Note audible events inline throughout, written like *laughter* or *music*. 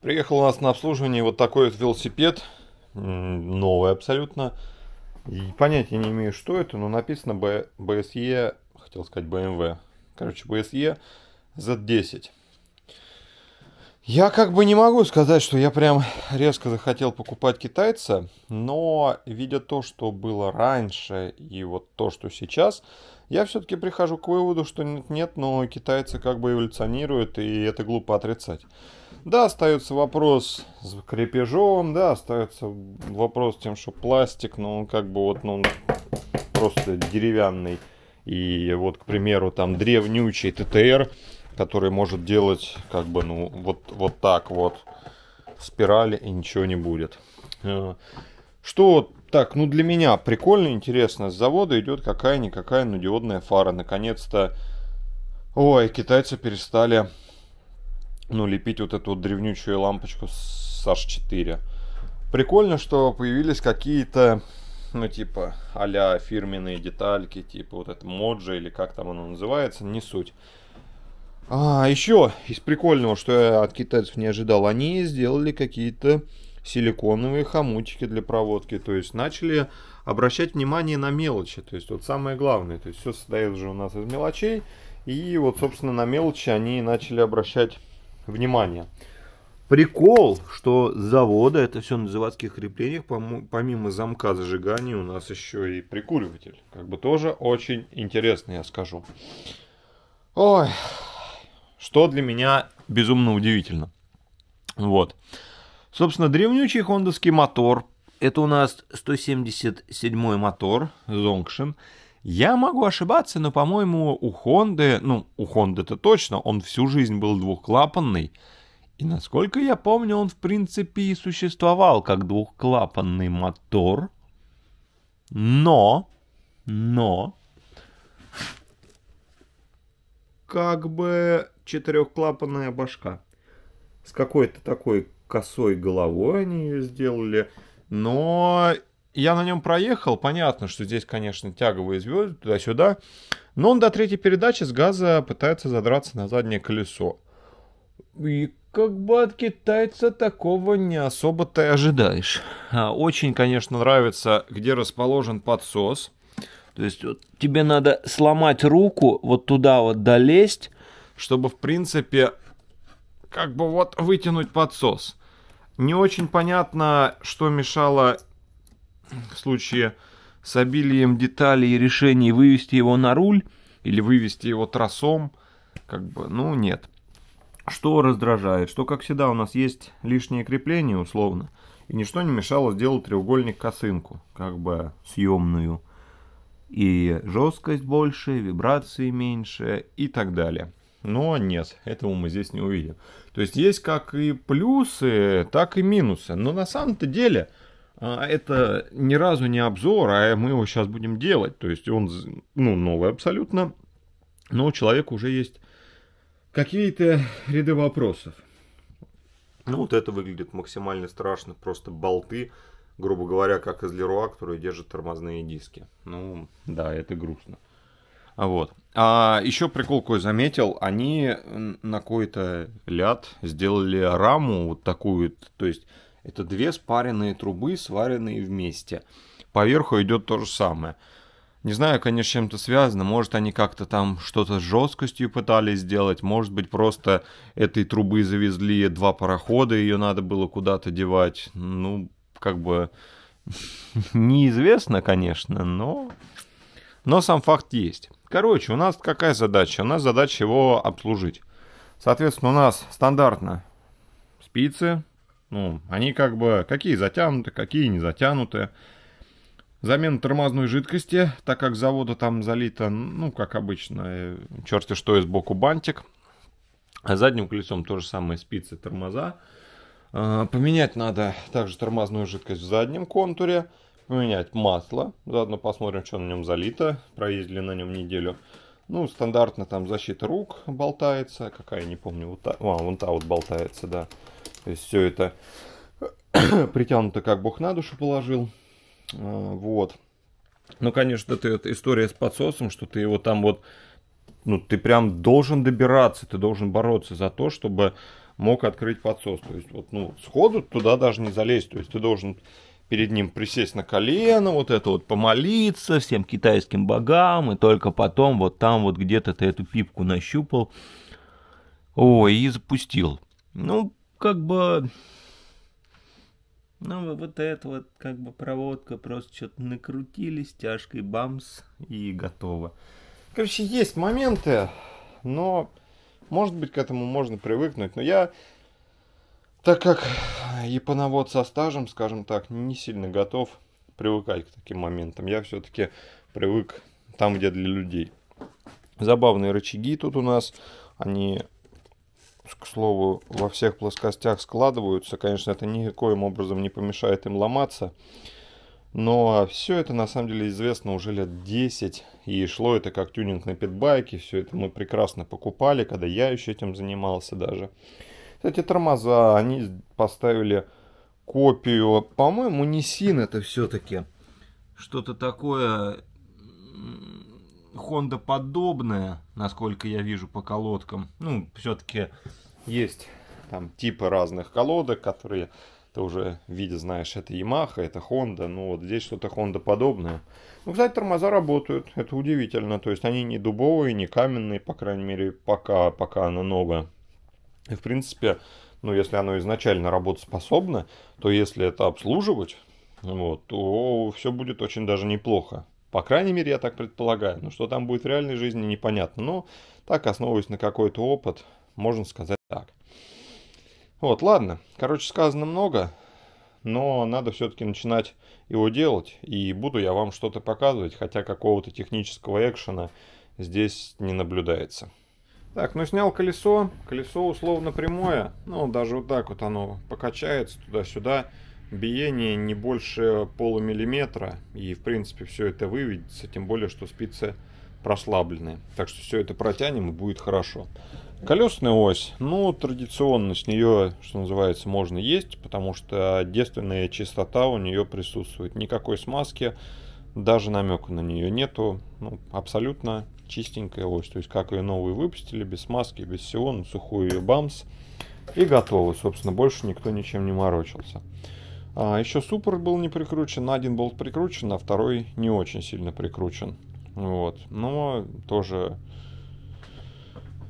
Приехал у нас на обслуживание вот такой вот велосипед, новый абсолютно. И понятия не имею, что это, но написано B, BSE, хотел сказать BMW. Эм Короче, BSE Z10. Я как бы не могу сказать, что я прям резко захотел покупать китайца, но видя то, что было раньше и вот то, что сейчас, я все-таки прихожу к выводу, что нет-нет, но китайцы как бы эволюционируют, и это глупо отрицать. Да, остается вопрос с крепежом, да, остается вопрос тем, что пластик, но ну, он как бы вот, ну, он просто деревянный. И вот, к примеру, там древнючий ТТР, который может делать как бы, ну, вот, вот так вот спирали и ничего не будет. Э, что так, ну для меня прикольно, интересно, с завода идет какая-никакая диодная фара. Наконец-то, ой, китайцы перестали ну, лепить вот эту вот древнючую лампочку с H4. Прикольно, что появились какие-то, ну, типа, а фирменные детальки, типа вот это моджа или как там оно называется, не суть. А, еще из прикольного, что я от китайцев не ожидал, они сделали какие-то силиконовые хомутики для проводки. То есть начали обращать внимание на мелочи. То есть вот самое главное. То есть все состоит же у нас из мелочей. И вот, собственно, на мелочи они начали обращать Внимание. Прикол, что завода это все на заводских креплениях, помимо замка зажигания у нас еще и прикуриватель. Как бы тоже очень интересно, я скажу. Ой, что для меня безумно удивительно. Вот. Собственно, древнючий хондовский мотор. Это у нас 177 мотор, Zongshin. Я могу ошибаться, но, по-моему, у Хонды, ну, у Хонды-то точно, он всю жизнь был двухклапанный. И, насколько я помню, он, в принципе, и существовал как двухклапанный мотор. Но, но... Как бы четырехклапанная башка. С какой-то такой косой головой они ее сделали. Но я на нем проехал, понятно, что здесь, конечно, тяговые звезды туда-сюда, но он до третьей передачи с газа пытается задраться на заднее колесо. И как бы от китайца такого не особо ты ожидаешь. А, очень, конечно, нравится, где расположен подсос. То есть вот, тебе надо сломать руку, вот туда вот долезть, чтобы, в принципе, как бы вот вытянуть подсос. Не очень понятно, что мешало в случае с обилием деталей и решений вывести его на руль или вывести его тросом, как бы, ну нет. Что раздражает? Что, как всегда, у нас есть лишнее крепление, условно, и ничто не мешало сделать треугольник косынку, как бы съемную. И жесткость больше, и вибрации меньше и так далее. Но нет, этого мы здесь не увидим. То есть есть как и плюсы, так и минусы. Но на самом-то деле а, это ни разу не обзор, а мы его сейчас будем делать. То есть он ну, новый абсолютно, но у человека уже есть какие-то ряды вопросов. Ну вот это выглядит максимально страшно, просто болты, грубо говоря, как из Леруа, которые держат тормозные диски. Ну да, это грустно. А Вот. А еще прикол кое заметил, они на какой-то ляд сделали раму вот такую, то есть это две спаренные трубы, сваренные вместе. Поверху идет то же самое. Не знаю, конечно, чем это связано. Может, они как-то там что-то с жесткостью пытались сделать. Может быть, просто этой трубы завезли два парохода, ее надо было куда-то девать. Ну, как бы *laughs* неизвестно, конечно, но... Но сам факт есть. Короче, у нас какая задача? У нас задача его обслужить. Соответственно, у нас стандартно спицы, ну, они как бы какие затянуты, какие не затянуты. Замена тормозной жидкости, так как завода там залито, ну, как обычно, э, черти что и сбоку бантик. А задним колесом тоже же самое спицы тормоза. А, поменять надо также тормозную жидкость в заднем контуре. Поменять масло. Заодно посмотрим, что на нем залито. Проездили на нем неделю. Ну, стандартно там защита рук болтается. Какая, не помню, вот та. А, вон та вот болтается, да. То есть все это *clears throat* притянуто, как Бог на душу положил. А, вот. Ну, конечно, это эта история с подсосом, что ты его там вот... Ну, ты прям должен добираться, ты должен бороться за то, чтобы мог открыть подсос. То есть, вот, ну, сходу туда даже не залезть. То есть, ты должен перед ним присесть на колено, вот это вот помолиться всем китайским богам, и только потом вот там вот где-то ты эту пипку нащупал, о, и запустил. Ну, как бы... Ну, вот это вот как бы проводка, просто что-то накрутили стяжкой, бамс, и готово. Короче, есть моменты, но, может быть, к этому можно привыкнуть. Но я, так как японовод со стажем, скажем так, не сильно готов привыкать к таким моментам. Я все-таки привык там, где для людей. Забавные рычаги тут у нас, они к слову, во всех плоскостях складываются. Конечно, это никоим образом не помешает им ломаться. Но все это на самом деле известно уже лет 10. И шло это как тюнинг на питбайке. Все это мы прекрасно покупали, когда я еще этим занимался даже. Кстати, тормоза, они поставили копию. По-моему, не син, это все-таки что-то такое Honda подобная, насколько я вижу по колодкам. Ну, все-таки есть там типы разных колодок, которые ты уже в знаешь, это Yamaha, это Honda, ну вот здесь что-то Honda подобное. Ну, кстати, тормоза работают, это удивительно, то есть они не дубовые, не каменные, по крайней мере, пока, пока она новая. И, в принципе, ну, если оно изначально работоспособно, то если это обслуживать, вот, то все будет очень даже неплохо. По крайней мере, я так предполагаю. Но что там будет в реальной жизни, непонятно. Но так, основываясь на какой-то опыт, можно сказать так. Вот, ладно. Короче, сказано много, но надо все-таки начинать его делать. И буду я вам что-то показывать, хотя какого-то технического экшена здесь не наблюдается. Так, ну снял колесо. Колесо условно прямое. Ну, даже вот так вот оно покачается туда-сюда биение не больше полумиллиметра, и в принципе все это выведется, тем более, что спицы прослаблены. Так что все это протянем и будет хорошо. Колесная ось, ну, традиционно с нее, что называется, можно есть, потому что девственная чистота у нее присутствует. Никакой смазки, даже намека на нее нету. Ну, абсолютно чистенькая ось. То есть, как ее новую выпустили, без смазки, без всего, на сухую ее бамс. И готово. Собственно, больше никто ничем не морочился. А еще супер был не прикручен, один болт прикручен, а второй не очень сильно прикручен. Вот. Но тоже...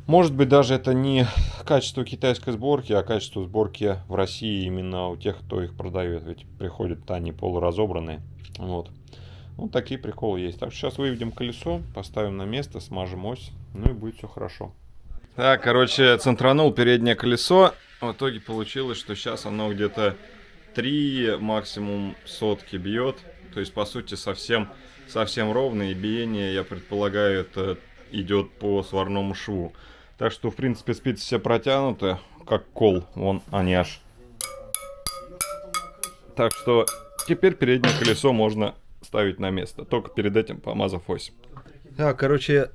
Может быть, даже это не качество китайской сборки, а качество сборки в России именно у тех, кто их продает. Ведь приходят они полуразобранные. Вот. Вот ну, такие приколы есть. Так сейчас выведем колесо, поставим на место, смажем ось, ну и будет все хорошо. Так, короче, центранул переднее колесо. В итоге получилось, что сейчас оно где-то 3, максимум сотки бьет. То есть, по сути, совсем, совсем ровно. И биение, я предполагаю, это идет по сварному шву. Так что, в принципе, спицы все протянуты, как кол. Вон они аж. Так что, теперь переднее колесо можно ставить на место. Только перед этим помазав ось. Да, короче,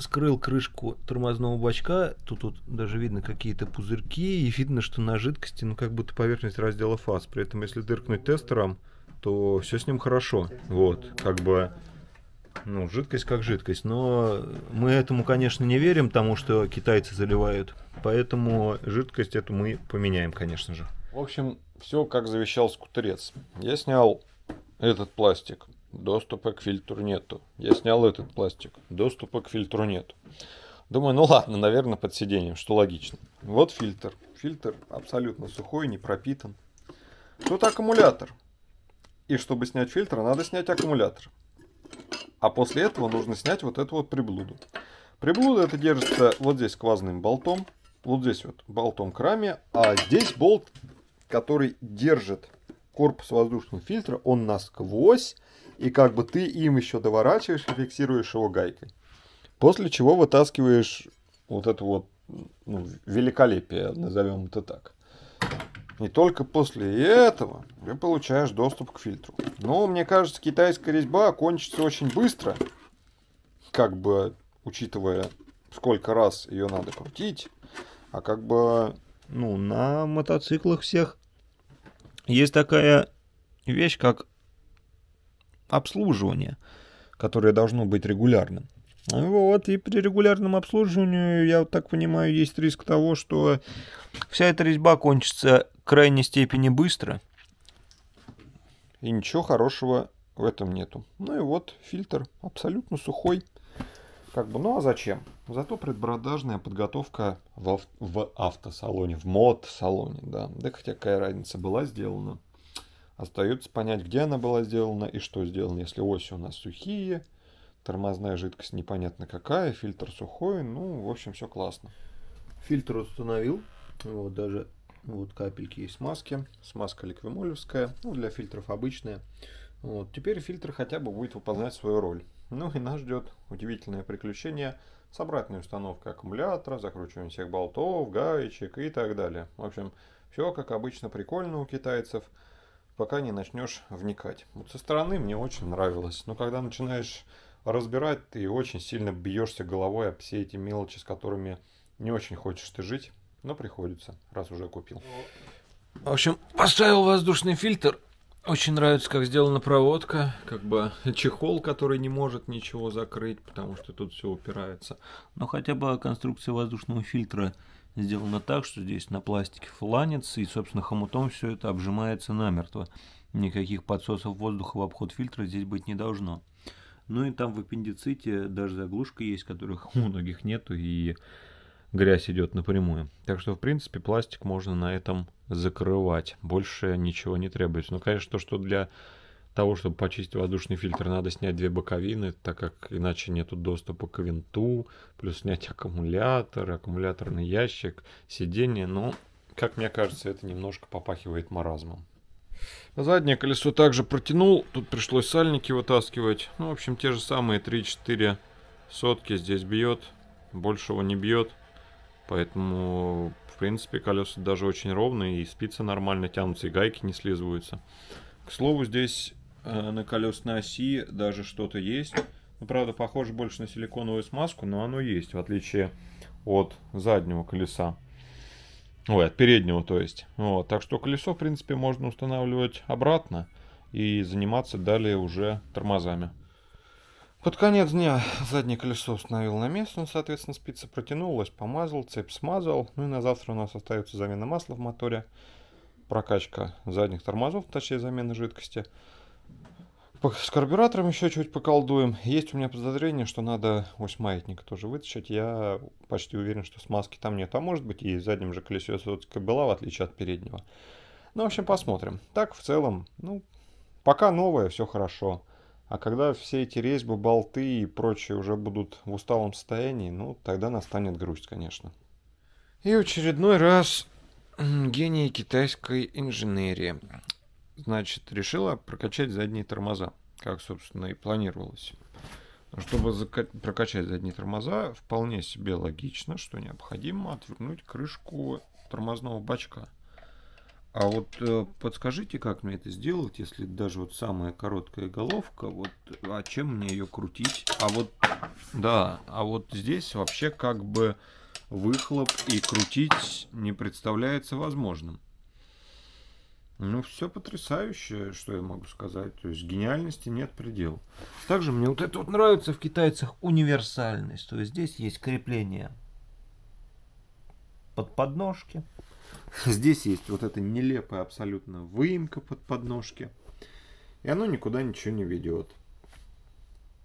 скрыл крышку тормозного бачка, тут вот даже видно какие-то пузырьки, и видно, что на жидкости, ну, как будто поверхность раздела фаз. При этом, если дыркнуть тестером, то все с ним хорошо. Вот, как бы, ну, жидкость как жидкость. Но мы этому, конечно, не верим, тому, что китайцы заливают. Поэтому жидкость эту мы поменяем, конечно же. В общем, все как завещал скутерец. Я снял этот пластик Доступа к фильтру нету. Я снял этот пластик. Доступа к фильтру нету. Думаю, ну ладно, наверное, под сиденьем, что логично. Вот фильтр. Фильтр абсолютно сухой, не пропитан. Тут аккумулятор. И чтобы снять фильтр, надо снять аккумулятор. А после этого нужно снять вот эту вот приблуду. Приблуда это держится вот здесь квазным болтом. Вот здесь вот болтом к раме. А здесь болт, который держит корпус воздушного фильтра, он насквозь и как бы ты им еще доворачиваешь и фиксируешь его гайкой. После чего вытаскиваешь вот это вот ну, великолепие, назовем это так. И только после этого ты получаешь доступ к фильтру. Но мне кажется, китайская резьба кончится очень быстро, как бы учитывая, сколько раз ее надо крутить. А как бы, ну, на мотоциклах всех есть такая вещь, как обслуживание, которое должно быть регулярным. Вот, и при регулярном обслуживании, я вот так понимаю, есть риск того, что вся эта резьба кончится крайней степени быстро. И ничего хорошего в этом нету. Ну и вот, фильтр абсолютно сухой. Как бы, ну а зачем? Зато предпродажная подготовка в, в автосалоне, в мод-салоне, да. Да хотя какая разница была сделана. Остается понять, где она была сделана и что сделано. Если оси у нас сухие, тормозная жидкость непонятно какая, фильтр сухой, ну, в общем, все классно. Фильтр установил, вот даже вот капельки есть маски, смазка ликвимолевская, ну, для фильтров обычная. Вот, теперь фильтр хотя бы будет выполнять свою роль. Ну и нас ждет удивительное приключение с обратной установкой аккумулятора, закручиванием всех болтов, гаечек и так далее. В общем, все как обычно прикольно у китайцев – пока не начнешь вникать. Вот со стороны мне очень нравилось, но когда начинаешь разбирать, ты очень сильно бьешься головой об все эти мелочи, с которыми не очень хочешь ты жить, но приходится, раз уже купил. В общем, поставил воздушный фильтр. Очень нравится, как сделана проводка, как бы чехол, который не может ничего закрыть, потому что тут все упирается. Но хотя бы конструкция воздушного фильтра сделано так, что здесь на пластике фланец и, собственно, хомутом все это обжимается намертво. Никаких подсосов воздуха в обход фильтра здесь быть не должно. Ну и там в аппендиците даже заглушка есть, которых *laughs* у многих нету, и грязь идет напрямую. Так что, в принципе, пластик можно на этом закрывать. Больше ничего не требуется. Но, ну, конечно, то, что для того, чтобы почистить воздушный фильтр, надо снять две боковины, так как иначе нету доступа к винту, плюс снять аккумулятор, аккумуляторный ящик, сиденье. Но, ну, как мне кажется, это немножко попахивает маразмом. Заднее колесо также протянул, тут пришлось сальники вытаскивать. Ну, в общем, те же самые 3-4 сотки здесь бьет, большего не бьет. Поэтому, в принципе, колеса даже очень ровные, и спицы нормально тянутся, и гайки не слизываются. К слову, здесь Э, на колесной оси даже что-то есть. Ну, правда, похоже больше на силиконовую смазку, но оно есть, в отличие от заднего колеса. Ой, от переднего, то есть. Вот. Так что колесо, в принципе, можно устанавливать обратно и заниматься далее уже тормозами. Под конец дня заднее колесо установил на место, ну, соответственно, спица протянулась, помазал, цепь смазал. Ну и на завтра у нас остается замена масла в моторе, прокачка задних тормозов, точнее замена жидкости. С карбюратором еще чуть поколдуем. Есть у меня подозрение, что надо ось маятника тоже вытащить. Я почти уверен, что смазки там нет. А может быть и задним же колесе все-таки была, в отличие от переднего. Ну, в общем, посмотрим. Так, в целом, ну, пока новое, все хорошо. А когда все эти резьбы, болты и прочее уже будут в усталом состоянии, ну, тогда настанет грусть, конечно. И очередной раз гении китайской инженерии значит, решила прокачать задние тормоза, как, собственно, и планировалось. Чтобы прокачать задние тормоза, вполне себе логично, что необходимо отвернуть крышку тормозного бачка. А вот э, подскажите, как мне это сделать, если даже вот самая короткая головка, вот, а чем мне ее крутить? А вот, да, а вот здесь вообще как бы выхлоп и крутить не представляется возможным. Ну, все потрясающе, что я могу сказать. То есть гениальности нет предела. Также мне вот это вот нравится в китайцах универсальность. То есть здесь есть крепление под подножки. Здесь есть вот эта нелепая абсолютно выемка под подножки. И оно никуда ничего не ведет.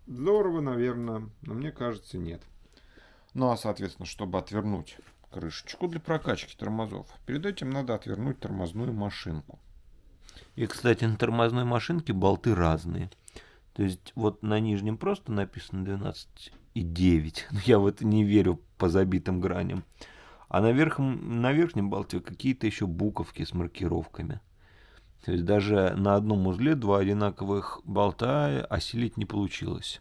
Здорово, наверное, но мне кажется, нет. Ну а, соответственно, чтобы отвернуть крышечку для прокачки тормозов, перед этим надо отвернуть тормозную машинку. И, кстати, на тормозной машинке болты разные. То есть вот на нижнем просто написано 12,9. Но *laughs* я в это не верю по забитым граням. А на, верхом, на верхнем болте какие-то еще буковки с маркировками. То есть даже на одном узле два одинаковых болта осилить не получилось.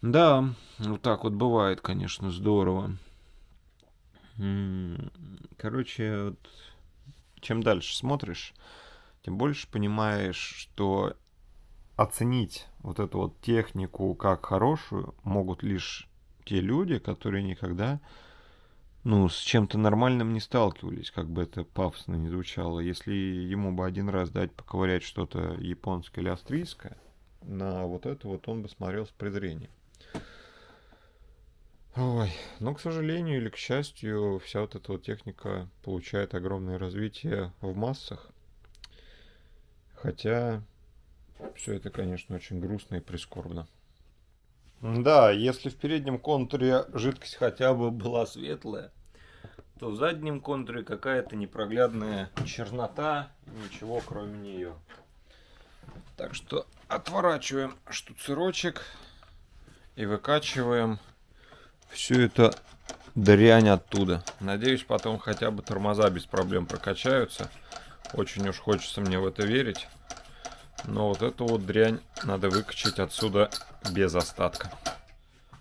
Да, вот так вот бывает, конечно, здорово. Короче, вот чем дальше смотришь, тем больше понимаешь, что оценить вот эту вот технику как хорошую могут лишь те люди, которые никогда ну, с чем-то нормальным не сталкивались, как бы это пафосно не звучало. Если ему бы один раз дать поковырять что-то японское или австрийское, на вот это вот он бы смотрел с презрением. Ой, но, к сожалению или к счастью, вся вот эта вот техника получает огромное развитие в массах, Хотя все это, конечно, очень грустно и прискорбно. Да, если в переднем контуре жидкость хотя бы была светлая, то в заднем контуре какая-то непроглядная чернота, ничего кроме нее. Так что отворачиваем штуцерочек и выкачиваем всю эту дрянь оттуда. Надеюсь, потом хотя бы тормоза без проблем прокачаются. Очень уж хочется мне в это верить. Но вот эту вот дрянь надо выкачать отсюда без остатка.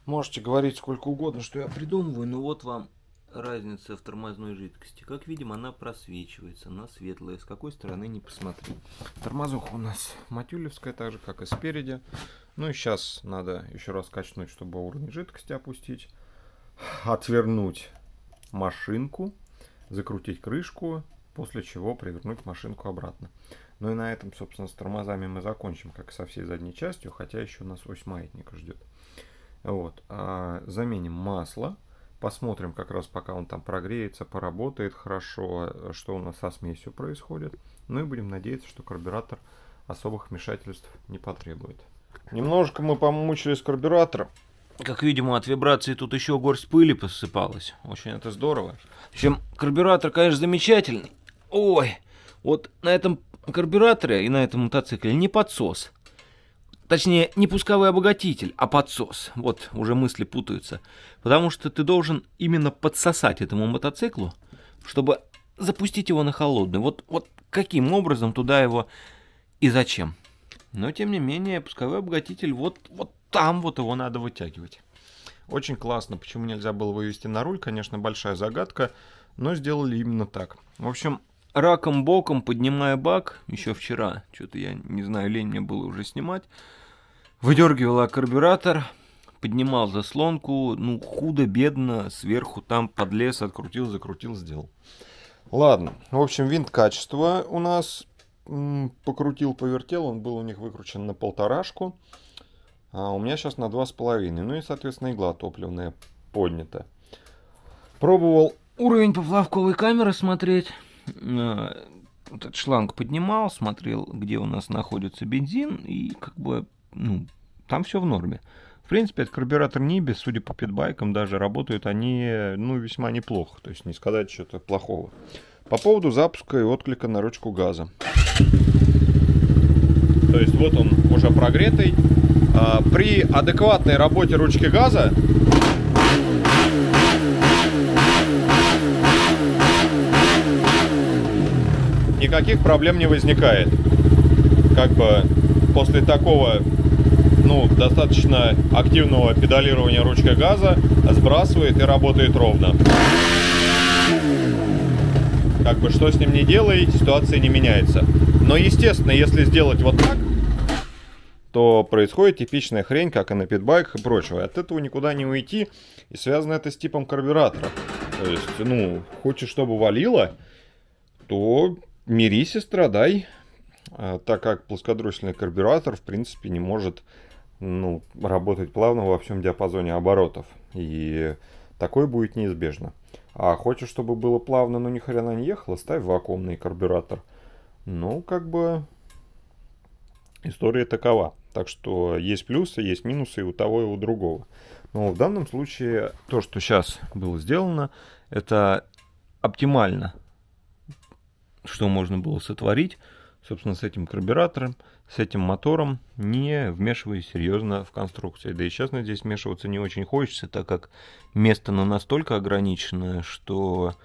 Можете говорить сколько угодно, что я придумываю, но вот вам разница в тормозной жидкости. Как видим, она просвечивается, она светлая, с какой стороны не посмотри. Тормозуха у нас матюлевская, так же как и спереди. Ну и сейчас надо еще раз качнуть, чтобы уровень жидкости опустить. Отвернуть машинку, закрутить крышку после чего провернуть машинку обратно. Ну и на этом, собственно, с тормозами мы закончим, как со всей задней частью, хотя еще нас ось маятника ждет. Вот, а заменим масло, посмотрим как раз, пока он там прогреется, поработает хорошо, что у нас со смесью происходит. Ну и будем надеяться, что карбюратор особых вмешательств не потребует. Немножко мы помучились с карбюратором. Как видимо, от вибрации тут еще горсть пыли посыпалась. Очень это здорово. В общем, карбюратор, конечно, замечательный. Ой, вот на этом карбюраторе и на этом мотоцикле не подсос. Точнее, не пусковой обогатитель, а подсос. Вот, уже мысли путаются. Потому что ты должен именно подсосать этому мотоциклу, чтобы запустить его на холодный. Вот, вот каким образом туда его и зачем. Но, тем не менее, пусковой обогатитель, вот, вот там вот его надо вытягивать. Очень классно. Почему нельзя было вывести на руль, конечно, большая загадка, но сделали именно так. В общем, раком-боком поднимая бак, еще вчера, что-то я не знаю, лень мне было уже снимать, выдергивала карбюратор, поднимал заслонку, ну, худо-бедно, сверху там подлез, открутил, закрутил, сделал. Ладно, в общем, винт качества у нас м, покрутил, повертел, он был у них выкручен на полторашку, а у меня сейчас на два с половиной, ну и, соответственно, игла топливная поднята. Пробовал уровень поплавковой камеры смотреть, Э, этот шланг поднимал, смотрел, где у нас находится бензин, и как бы, ну, там все в норме. В принципе, этот карбюратор Ниби, судя по питбайкам, даже работают они, ну, весьма неплохо. То есть не сказать что-то плохого. По поводу запуска и отклика на ручку газа. То есть вот он уже прогретый. А, при адекватной работе ручки газа никаких проблем не возникает. Как бы после такого ну, достаточно активного педалирования ручкой газа сбрасывает и работает ровно. Как бы что с ним не делай, ситуация не меняется. Но естественно, если сделать вот так, то происходит типичная хрень, как и на питбайках и прочего. И от этого никуда не уйти. И связано это с типом карбюратора. То есть, ну, хочешь, чтобы валило, то мирись и страдай, а, так как плоскодроссельный карбюратор, в принципе, не может ну, работать плавно во всем диапазоне оборотов. И такое будет неизбежно. А хочешь, чтобы было плавно, но ни хрена не ехало, ставь вакуумный карбюратор. Ну, как бы история такова. Так что есть плюсы, есть минусы и у того, и у другого. Но в данном случае то, что сейчас было сделано, это оптимально что можно было сотворить, собственно, с этим карбюратором, с этим мотором, не вмешиваясь серьезно в конструкцию. Да и сейчас, надеюсь, вмешиваться не очень хочется, так как место на настолько ограничено, что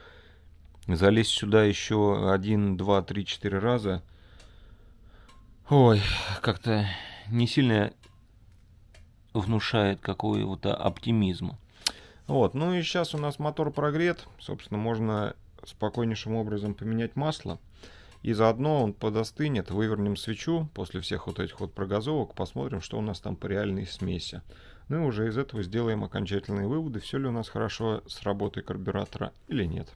залезть сюда еще один, два, три, четыре раза, ой, как-то не сильно внушает какого-то оптимизма. Вот, ну и сейчас у нас мотор прогрет, собственно, можно спокойнейшим образом поменять масло. И заодно он подостынет, вывернем свечу после всех вот этих вот прогазовок, посмотрим, что у нас там по реальной смеси. Ну и уже из этого сделаем окончательные выводы, все ли у нас хорошо с работой карбюратора или нет.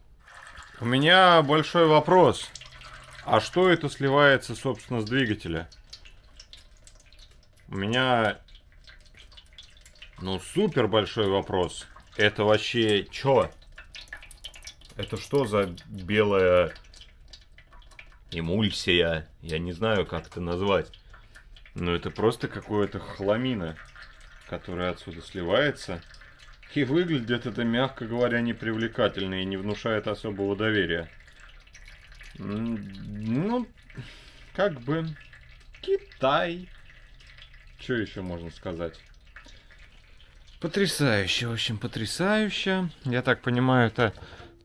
У меня большой вопрос. А что это сливается, собственно, с двигателя? У меня, ну, супер большой вопрос. Это вообще чё? Это что за белая эмульсия? Я не знаю, как это назвать. Но это просто какое-то хламина, которая отсюда сливается. И выглядит это, мягко говоря, непривлекательно и не внушает особого доверия. Ну, как бы Китай. Что еще можно сказать? Потрясающе, в общем, потрясающе. Я так понимаю, это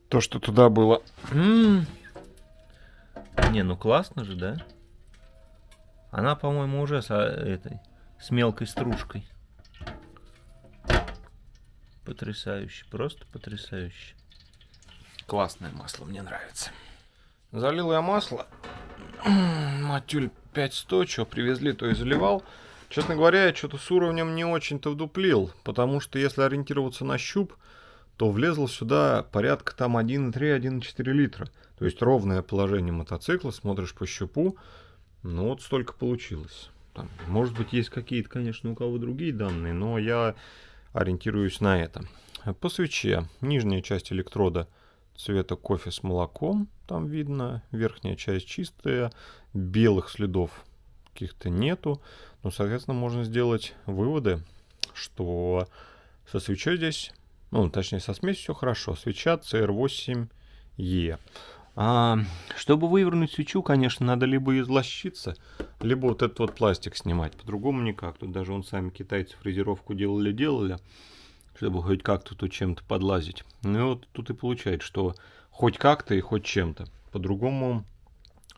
то, что туда было. Не, ну классно же, да? Она, по-моему, уже с этой с мелкой стружкой. Потрясающе, просто потрясающе. Классное масло, мне нравится. Залил я масло. *clears throat* Матюль 500, что привезли, то и заливал. Честно говоря, я что-то с уровнем не очень-то вдуплил, потому что если ориентироваться на щуп, то влезло сюда порядка там 1,3-1,4 литра. То есть ровное положение мотоцикла, смотришь по щупу, ну вот столько получилось. Там, может быть, есть какие-то, конечно, у кого другие данные, но я ориентируюсь на это. По свече нижняя часть электрода цвета кофе с молоком, там видно, верхняя часть чистая, белых следов каких-то нету. Ну, соответственно, можно сделать выводы, что со свечой здесь ну, точнее, со смесью все хорошо. Свеча CR8E. А, чтобы вывернуть свечу, конечно, надо либо излощиться, либо вот этот вот пластик снимать. По-другому никак. Тут даже он сами китайцы фрезеровку делали-делали, чтобы хоть как-то тут чем-то подлазить. Ну и вот тут и получается, что хоть как-то и хоть чем-то. По-другому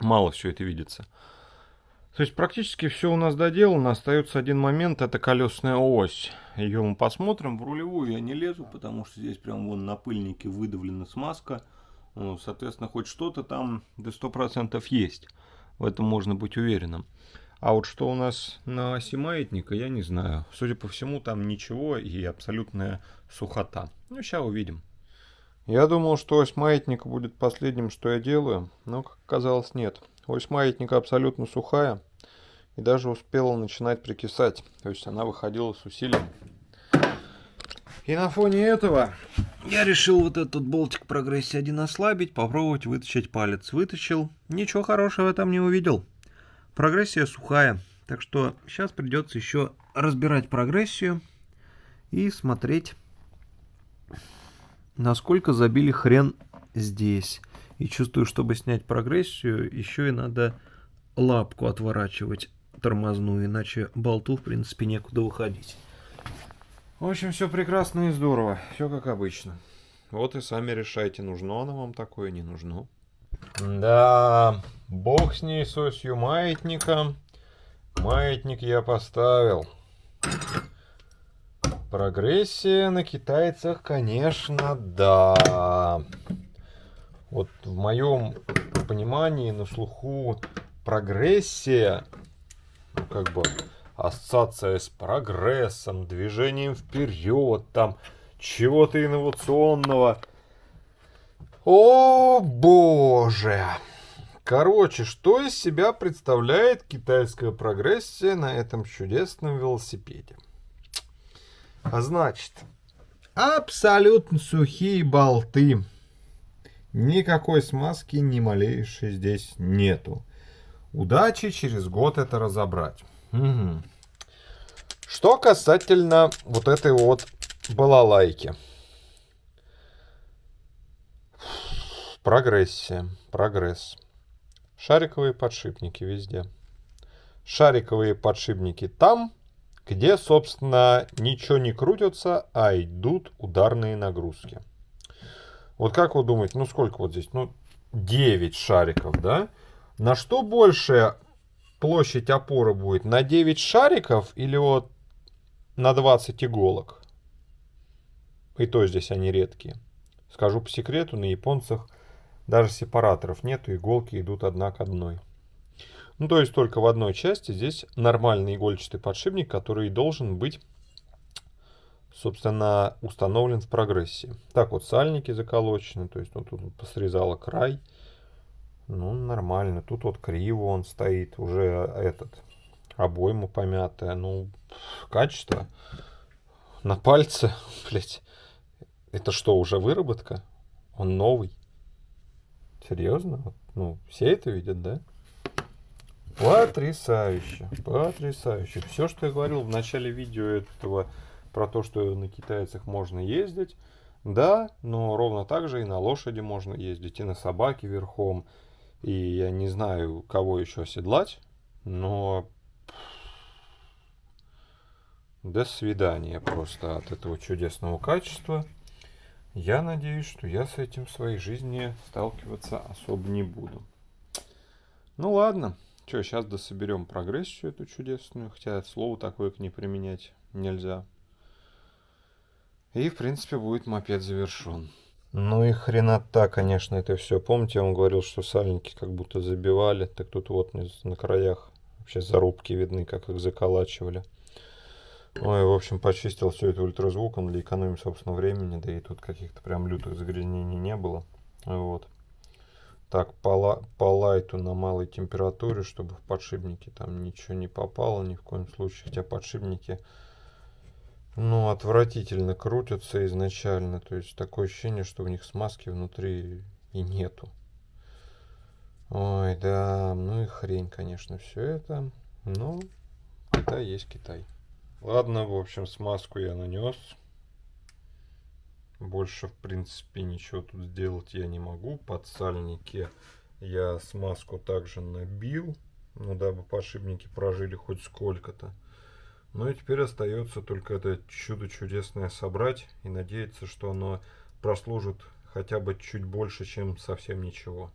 мало все это видится. То есть практически все у нас доделано, остается один момент, это колесная ось. Ее мы посмотрим. В рулевую я не лезу, потому что здесь прям вон на пыльнике выдавлена смазка. Ну, соответственно, хоть что-то там до 100% есть. В этом можно быть уверенным. А вот что у нас на оси маятника, я не знаю. Судя по всему, там ничего и абсолютная сухота. Ну, сейчас увидим. Я думал, что ось маятника будет последним, что я делаю, но, как оказалось, нет. Ось маятника абсолютно сухая и даже успела начинать прикисать. То есть она выходила с усилием. И на фоне этого я решил вот этот болтик прогрессии 1 ослабить, попробовать вытащить палец. Вытащил, ничего хорошего там не увидел. Прогрессия сухая, так что сейчас придется еще разбирать прогрессию и смотреть, насколько забили хрен здесь. И чувствую, чтобы снять прогрессию, еще и надо лапку отворачивать тормозную, иначе болту, в принципе, некуда выходить. В общем, все прекрасно и здорово. Все как обычно. Вот и сами решайте, нужно оно вам такое, не нужно. Да, бог с ней, с осью маятника. Маятник я поставил. Прогрессия на китайцах, конечно, да. Вот в моем понимании, на слуху, прогрессия, ну, как бы ассоциация с прогрессом, движением вперед, там чего-то инновационного. О боже! Короче, что из себя представляет китайская прогрессия на этом чудесном велосипеде? А значит, абсолютно сухие болты. Никакой смазки ни малейшей здесь нету. Удачи через год это разобрать. Угу. Что касательно вот этой вот балалайки. Прогрессия, прогресс. Шариковые подшипники везде. Шариковые подшипники там, где, собственно, ничего не крутятся, а идут ударные нагрузки. Вот как вы думаете, ну сколько вот здесь? Ну, 9 шариков, да? На что больше площадь опоры будет? На 9 шариков или вот на 20 иголок? И то здесь они редкие. Скажу по секрету, на японцах даже сепараторов нету, иголки идут одна к одной. Ну, то есть только в одной части здесь нормальный игольчатый подшипник, который должен быть собственно, установлен в прогрессе. Так вот, сальники заколочены, то есть он ну, тут посрезало край. Ну, нормально. Тут вот криво он стоит, уже этот, обойма помятая. Ну, качество на пальце, *laughs* блядь. Это что, уже выработка? Он новый. Серьезно? Ну, все это видят, да? Потрясающе, потрясающе. Все, что я говорил в начале видео этого про то, что на китайцах можно ездить. Да, но ровно так же и на лошади можно ездить, и на собаке верхом, и я не знаю, кого еще оседлать, но до свидания просто от этого чудесного качества. Я надеюсь, что я с этим в своей жизни сталкиваться особо не буду. Ну ладно, что, сейчас дособерем прогрессию эту чудесную, хотя слово такое к ней применять нельзя. И, в принципе, будет мопед завершен. Ну и хренота, конечно, это все. Помните, я вам говорил, что сальники как будто забивали, так тут вот на краях вообще зарубки видны, как их заколачивали. Ну и в общем, почистил все это ультразвуком для экономии собственно, времени, да и тут каких-то прям лютых загрязнений не было. Вот. Так, по, по лайту на малой температуре, чтобы в подшипники там ничего не попало ни в коем случае, хотя подшипники ну, отвратительно крутятся изначально. То есть такое ощущение, что у них смазки внутри и нету. Ой, да, ну и хрень, конечно, все это. Но ну, Китай есть Китай. Ладно, в общем, смазку я нанес. Больше, в принципе, ничего тут сделать я не могу. Под Подсальники я смазку также набил. Ну, дабы подшипники прожили хоть сколько-то. Ну и теперь остается только это чудо чудесное собрать и надеяться, что оно прослужит хотя бы чуть больше, чем совсем ничего.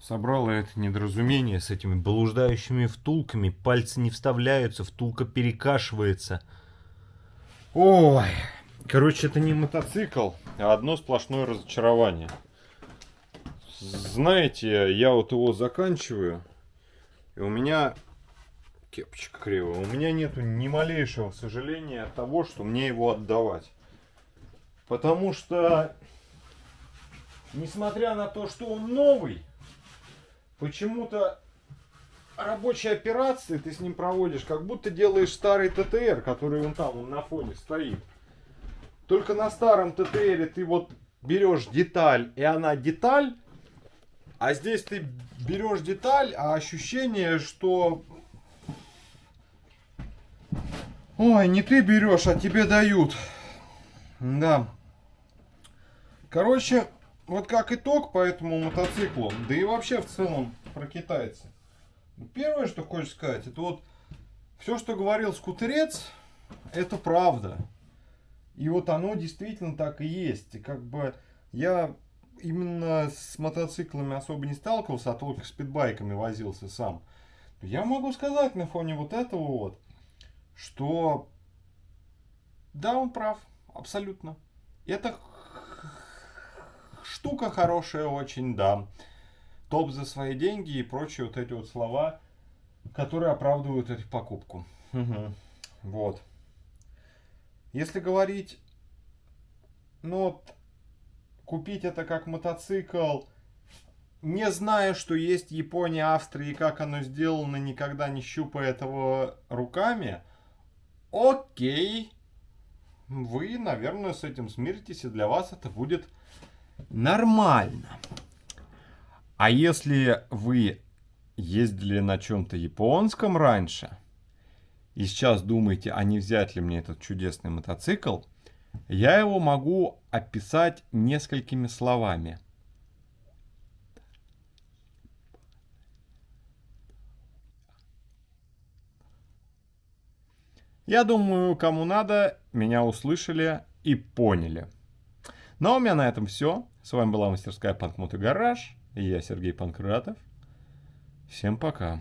Собрало это недоразумение с этими блуждающими втулками, пальцы не вставляются, втулка перекашивается. Ой, короче, это не мотоцикл, а одно сплошное разочарование. Знаете, я вот его заканчиваю, и у меня кепочка кривая. У меня нету ни малейшего сожаления от того, что мне его отдавать. Потому что, несмотря на то, что он новый, почему-то рабочие операции ты с ним проводишь, как будто делаешь старый ТТР, который он там, он на фоне стоит. Только на старом ТТР ты вот берешь деталь, и она деталь, а здесь ты берешь деталь, а ощущение, что Ой, не ты берешь, а тебе дают. Да. Короче, вот как итог по этому мотоциклу, да и вообще в целом про китайца. Первое, что хочешь сказать, это вот все, что говорил скутерец, это правда. И вот оно действительно так и есть. И как бы я именно с мотоциклами особо не сталкивался, а только с питбайками возился сам. Я могу сказать на фоне вот этого вот, что да, он прав, абсолютно. Это штука хорошая очень, да. Топ за свои деньги и прочие вот эти вот слова, которые оправдывают эту покупку. Вот. Если говорить, ну, вот, купить это как мотоцикл, не зная, что есть Япония, Австрия и как оно сделано, никогда не щупая этого руками – Окей. Вы, наверное, с этим смиритесь, и для вас это будет нормально. А если вы ездили на чем-то японском раньше, и сейчас думаете, а не взять ли мне этот чудесный мотоцикл, я его могу описать несколькими словами – Я думаю, кому надо, меня услышали и поняли. Ну а у меня на этом все. С вами была мастерская Панкмут и Гараж. И я Сергей Панкратов. Всем пока.